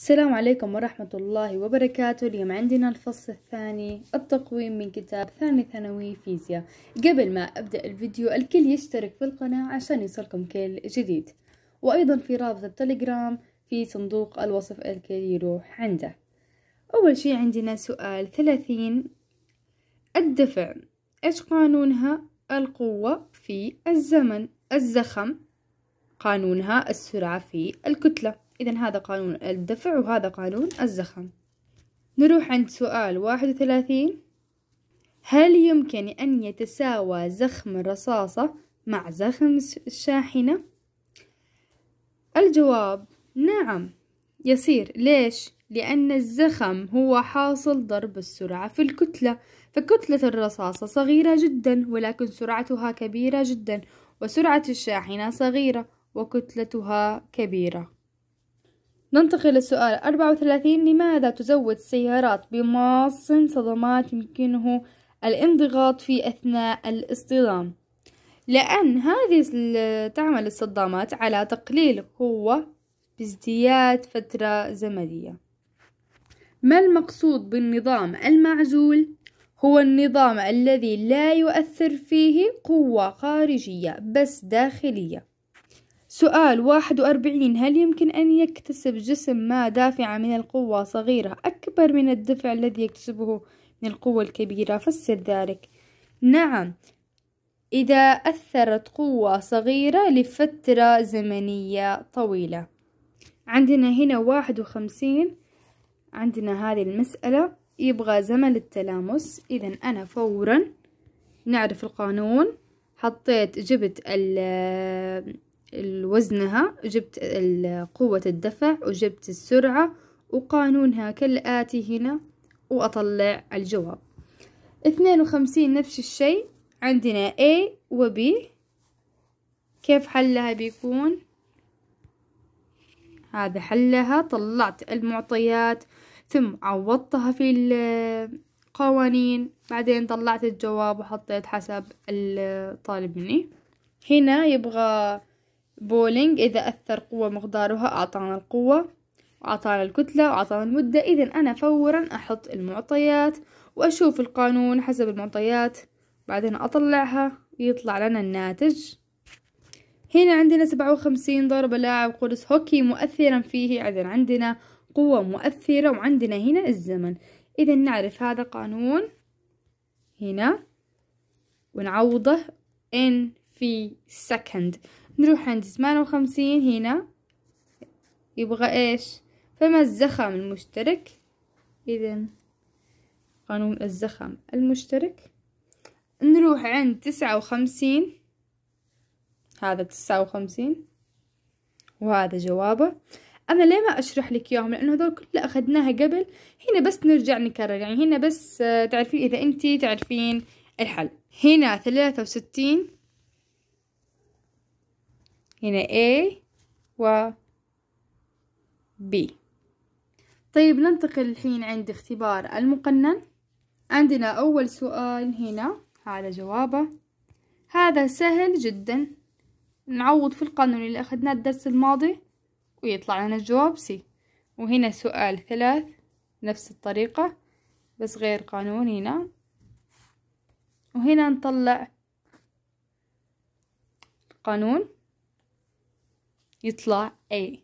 السلام عليكم ورحمة الله وبركاته اليوم عندنا الفصل الثاني التقويم من كتاب ثاني ثانوي فيزياء قبل ما أبدأ الفيديو الكل يشترك في القناة عشان يوصلكم كل جديد وأيضا في رابط التليجرام في صندوق الوصف الكل يروح عنده أول شي عندنا سؤال ثلاثين الدفع إيش قانونها القوة في الزمن الزخم قانونها السرعة في الكتلة إذا هذا قانون الدفع وهذا قانون الزخم نروح عند سؤال واحد وثلاثين هل يمكن أن يتساوى زخم الرصاصة مع زخم الشاحنة؟ الجواب نعم يصير ليش؟ لأن الزخم هو حاصل ضرب السرعة في الكتلة فكتلة الرصاصة صغيرة جدا ولكن سرعتها كبيرة جدا وسرعة الشاحنة صغيرة وكتلتها كبيرة ننتقل للسؤال 34 لماذا تزود السيارات بماص صدمات يمكنه الانضغاط في أثناء الاصطدام لأن هذه تعمل الصدامات على تقليل قوة بازدياد فترة زمنية ما المقصود بالنظام المعزول؟ هو النظام الذي لا يؤثر فيه قوة خارجية بس داخلية سؤال واحد وأربعين هل يمكن أن يكتسب جسم ما دافعة من القوة صغيرة أكبر من الدفع الذي يكتسبه من القوة الكبيرة فسر ذلك نعم إذا أثرت قوة صغيرة لفترة زمنية طويلة عندنا هنا واحد وخمسين عندنا هذه المسألة يبغى زمن التلامس إذا أنا فورا نعرف القانون حطيت جبت ال وزنها جبت قوة الدفع وجبت السرعة وقانونها كالآتي هنا وأطلع الجواب اثنين وخمسين نفس الشي عندنا A و B كيف حلها بيكون هذا حلها طلعت المعطيات ثم عوضتها في القوانين بعدين طلعت الجواب وحطيت حسب الطالب مني هنا يبغى بولينج إذا أثر قوة مقدارها أعطانا القوة وأعطانا الكتلة وأعطانا المدة إذا أنا فورا أحط المعطيات وأشوف القانون حسب المعطيات بعدين أطلعها ويطلع لنا الناتج هنا عندنا سبعة وخمسين ضرب لاعب قرص هوكي مؤثرا فيه إذا عندنا قوة مؤثرة وعندنا هنا الزمن إذا نعرف هذا قانون هنا ونعوضه إن في second نروح عند ثمانية وخمسين هنا يبغى ايش فما الزخم المشترك اذا قانون الزخم المشترك نروح عند تسعة وخمسين هذا تسعة وخمسين وهذا جوابه انا ليه ما اشرح لك اياهم لانه هذول كلها اخذناها قبل هنا بس نرجع نكرر يعني هنا بس آه، تعرفين اذا انتي تعرفين الحل هنا ثلاثة وستين هنا يعني A و B طيب ننتقل الحين عند اختبار المقنن عندنا أول سؤال هنا على جوابه هذا سهل جدا نعوض في القانون اللي أخذناه الدرس الماضي ويطلع لنا الجواب سي وهنا سؤال ثلاث نفس الطريقة بس غير قانون هنا وهنا نطلع قانون يطلع A